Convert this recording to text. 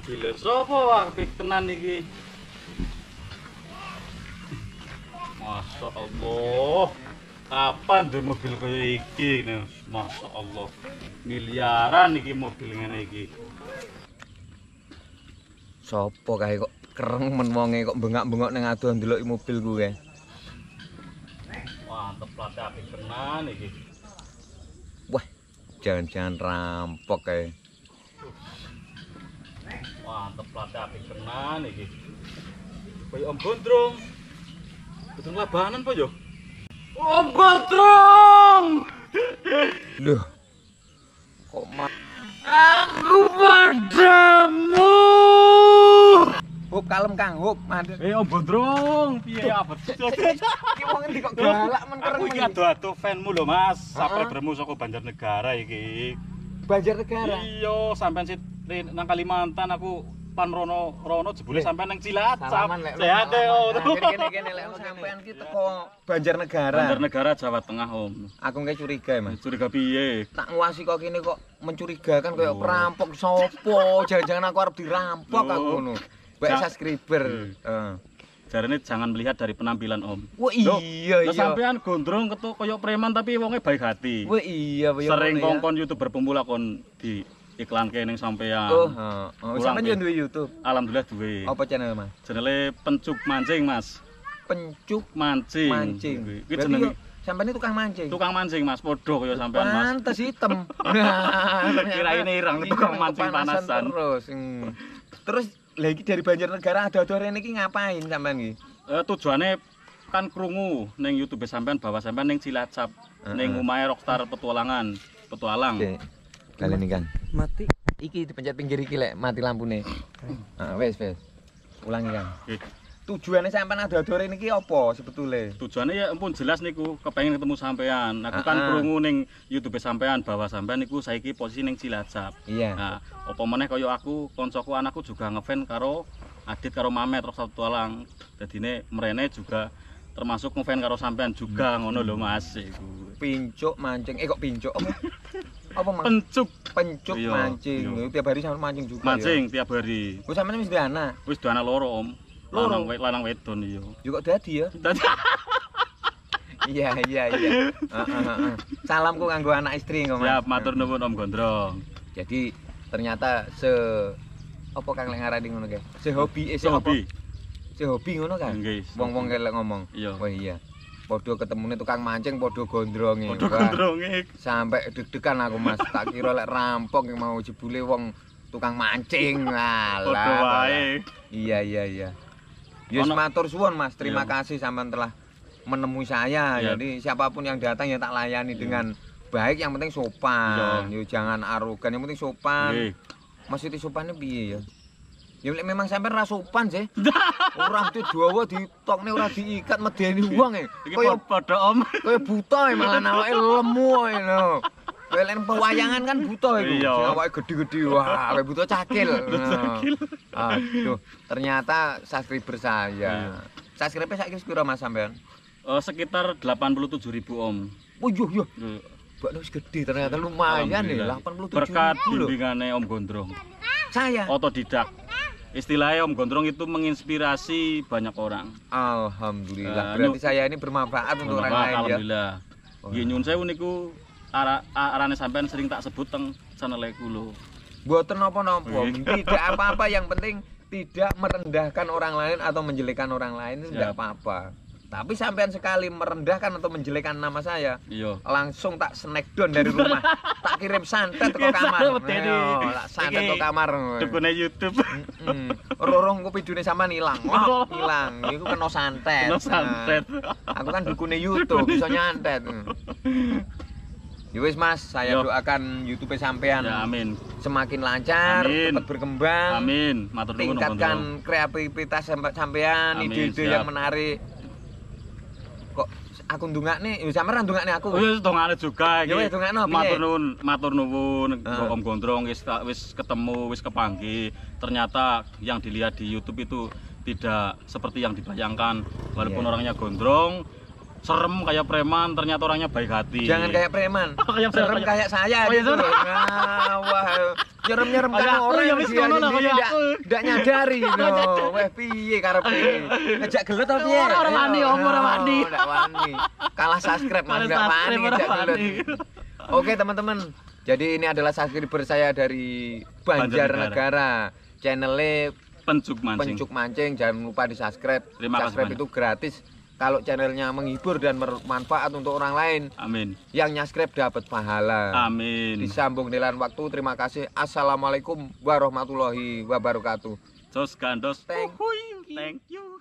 mobil sopo wak tenan iki masyaallah kapan duwe mobil koyo iki masyaallah miliaran iki mobil ngene iki sopo kae kok kereng men wonge kok bengak-bengok ning adoh ndelok mobil kuwe wah teplat api tenan iki wah jangan-jangan rampok kae mantep plat api tenan iki koyo om gondrong gondrong labanan po yo om gondrong lho kok mah aku padamu Hup kalem Kang, hup Eh Om Bondrong, piye abet. Ki wong endi kok galak men kereng. Aku iki ado fanmu lho Mas, sapa bermu saka Banjarnegara iki. Banjarnegara. Iya, sampean sih nang Kalimantan aku panrono rono jebule sampe nang Cilacap. Sehat e om. Kene-kene lek sampean ki teko Banjarnegara. Banjarnegara Jawa Tengah om. Aku kayak curiga ya, Mas. Curiga piye? Tak ngwasi kok kene kok mencurigakan kayak perampok sopo? Jangan-jangan aku harus dirampok aku ngono. Bek subscriber. Jarene jangan melihat dari penampilan Om. Wah iya iya. Lah sampean gondrong ketok koyo preman tapi wonge baik hati. Wah iya Sering kongkon -kong YouTuber pemula kon di iklan oh, oh, ke ini sampean oh, oh. sampean juga youtube? alhamdulillah juga apa channel mas? channelnya pencuk mancing mas pencuk mancing mancing ini jenengi... sampean ini tukang mancing? tukang mancing mas, bodoh ya sampean mas mantes hitam kira ini irang, tukang mancing panasan terus hmm. terus lagi dari banjar negara ada ada ini ngapain sampean ini? Uh, eh, tujuannya kan kerungu neng youtube sampean bawa sampean neng cilacap uh -huh. neng umay rockstar petualangan petualang okay. kali ini kan mati iki dipencet pinggir iki lek mati lampune ah wes wes ulangi kan tujuannya sampai ada Adore ini apa sebetulnya tujuannya ya ampun jelas niku kepengen ketemu sampean aku kan ah, ah. kerungu neng youtube sampean bahwa sampean niku saiki posisi neng cilacap iya nah, apa meneh kaya aku koncoku anakku juga ngefan karo adit karo mamet terus satu alang jadi ini merene juga termasuk ngefan karo sampean juga ngono lho mas pincuk mancing eh kok pincuk Pencuk, pencuk mancing. Iyo. Tiap hari sampe mancing juga. ya Mancing tiap hari. Wis sampe wis duwe anak. Wis duwe anak loro, Om. Lanang, we, lanang wedon iya. Yo kok dadi ya? Dadi. Iya, iya, iya. Salam ku kanggo anak istri engko, Mas. Siap, matur nuwun Om Gondrong. Jadi ternyata se apa Kang lek ngono ge? Se hobi eh se, hobi. Se hobi ngono kan? Wong-wong kelek ngomong. Iya. Oh, iya. Podo ketemune tukang mancing, podo gondronge. Podo gondronge. Sampai deg-degan aku Mas, tak kira lek rampok yang mau jebule wong tukang mancing. lah, Iya iya iya. yes, ya matur suwun Mas, terima iya. kasih sampean telah menemui saya. Iya. Jadi siapapun yang datang ya tak layani iya. dengan baik yang penting sopan. Iya. Yo ya jangan arogan, yang penting sopan. Iya. Mas itu sopannya piye ya? Ya memang sampean ra sopan sih. Orang di didawa ditokne orang diikat medeni uang ya e. Kaya pada om. Kaya buta emang malah awake lemu e lho. pewayangan kan buta e iku. Iya. Awake gede-gede Wah, awake buta cakil. Nah. Cakil. Aduh, ternyata subscriber saya. Iya. Subscribe saiki wis Sekitar Mas sampean? Uh, sekitar Om. Oh yuk, iya. iya. Mbak wis gede ternyata lumayan nih e, delapan puluh ribu. berkat bimbingannya Om Gondrong. Saya otodidak istilahnya Om Gondrong itu menginspirasi banyak orang. Alhamdulillah. Uh, Berarti saya ini bermanfaat, untuk orang lain ya. Alhamdulillah. Nggih iya, nyun sewu niku arane sampean sering tak sebut teng channel e kula. Mboten napa iya. tidak apa-apa yang penting tidak merendahkan orang lain atau menjelekkan orang lain itu tidak apa-apa. Tapi sampean sekali merendahkan atau menjelekkan nama saya, iya. langsung tak snack down dari rumah. tak kirim santet ke iya, kamar. iya santet ke kamar. Dukune YouTube. Heeh. Rorong ku videone sama ilang. hilang oh. ilang. kena santet. Kena santet. Nah, aku kan dukunnya YouTube, bisa nyantet. Mm. Yowis ya mas, saya Yo. Iya. doakan YouTube sampean. Ya, amin. Semakin lancar, amin. cepat berkembang. Amin. Matur Tingkatkan kreativitas sampean, ide-ide yang menarik kok aku ini sama sampean nih aku. Ya dongane juga gitu, Ya wis Matur nuwun, matur nuwun uh. Ah. Om Gondrong wis wis ketemu, wis kepanggi. Ternyata yang dilihat di YouTube itu tidak seperti yang dibayangkan. Walaupun yeah. orangnya gondrong, serem kayak preman, ternyata orangnya baik hati. Jangan kayak preman. kayak serem kayak, kayak saya oh, iya, gitu. Nah, wah nyerem-nyerem kan orang yang wis ngono lah kaya aku. Ndak nyadari no. Weh piye karepe? Ngejak gelut apa piye? Ora wani om oh, ora wani. Kalah subscribe mah ndak wani ngejak gelut. Oke teman-teman. Jadi ini adalah subscriber saya dari Banjarnegara. Channelnya Pencuk Mancing. Pencuk Mancing. Jangan lupa di subscribe. Terima subscribe itu gratis kalau channelnya menghibur dan bermanfaat untuk orang lain. Amin. Yang nyaskrip dapat pahala. Amin. Disambung nilan waktu. Terima kasih. Assalamualaikum warahmatullahi wabarakatuh. Sos gandos. Thank you.